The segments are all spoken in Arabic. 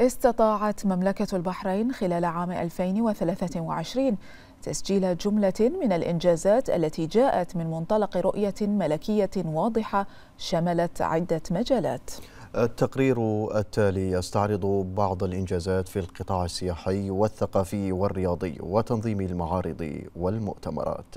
استطاعت مملكة البحرين خلال عام 2023 تسجيل جملة من الإنجازات التي جاءت من منطلق رؤية ملكية واضحة شملت عدة مجالات. التقرير التالي يستعرض بعض الإنجازات في القطاع السياحي والثقافي والرياضي وتنظيم المعارض والمؤتمرات.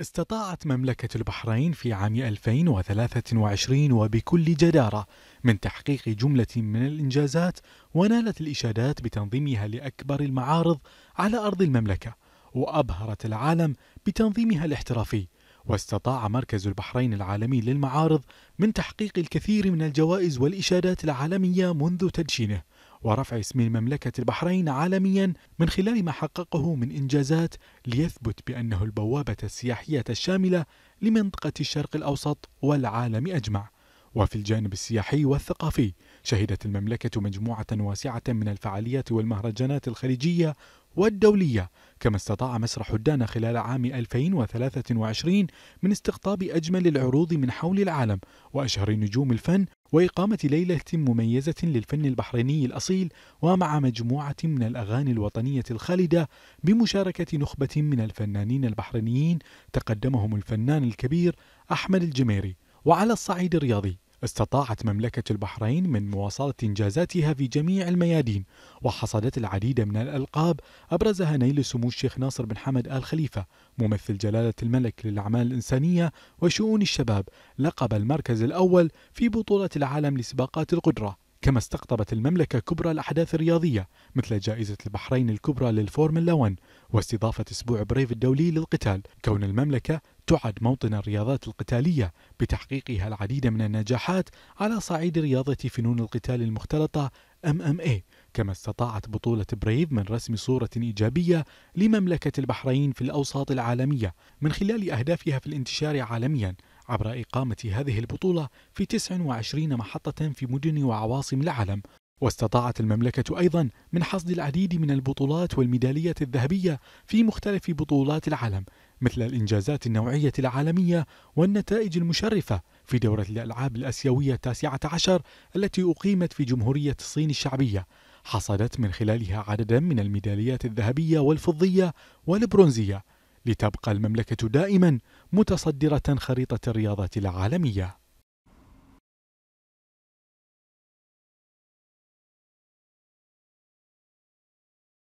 استطاعت مملكة البحرين في عام 2023 وبكل جدارة من تحقيق جملة من الإنجازات ونالت الإشادات بتنظيمها لأكبر المعارض على أرض المملكة وأبهرت العالم بتنظيمها الاحترافي واستطاع مركز البحرين العالمي للمعارض من تحقيق الكثير من الجوائز والإشادات العالمية منذ تدشينه ورفع اسم المملكة البحرين عالميا من خلال ما حققه من إنجازات ليثبت بأنه البوابة السياحية الشاملة لمنطقة الشرق الأوسط والعالم أجمع وفي الجانب السياحي والثقافي شهدت المملكة مجموعة واسعة من الفعاليات والمهرجانات الخليجية والدولية كما استطاع مسرح الدانة خلال عام 2023 من استقطاب أجمل العروض من حول العالم وأشهر نجوم الفن وإقامة ليلة مميزة للفن البحريني الأصيل ومع مجموعة من الأغاني الوطنية الخالدة بمشاركة نخبة من الفنانين البحرينيين تقدمهم الفنان الكبير أحمد الجميري وعلى الصعيد الرياضي استطاعت مملكة البحرين من مواصلة إنجازاتها في جميع الميادين وحصدت العديد من الألقاب أبرزها نيل سمو الشيخ ناصر بن حمد آل خليفة ممثل جلالة الملك للأعمال الإنسانية وشؤون الشباب لقب المركز الأول في بطولة العالم لسباقات القدرة كما استقطبت المملكة كبرى الأحداث الرياضية مثل جائزة البحرين الكبرى للفورمولا 1 واستضافة أسبوع بريف الدولي للقتال كون المملكة تعد موطن الرياضات القتالية بتحقيقها العديد من النجاحات على صعيد رياضة فنون القتال المختلطة MMA كما استطاعت بطولة بريف من رسم صورة إيجابية لمملكة البحرين في الأوساط العالمية من خلال أهدافها في الانتشار عالميا عبر إقامة هذه البطولة في 29 محطة في مدن وعواصم العالم واستطاعت المملكة أيضا من حصد العديد من البطولات والميدالية الذهبية في مختلف بطولات العالم مثل الإنجازات النوعية العالمية والنتائج المشرفة في دورة الألعاب الأسيوية التاسعة عشر التي أقيمت في جمهورية الصين الشعبية حصدت من خلالها عددا من الميداليات الذهبية والفضية والبرونزية لتبقى المملكة دائما متصدرة خريطة الرياضة العالمية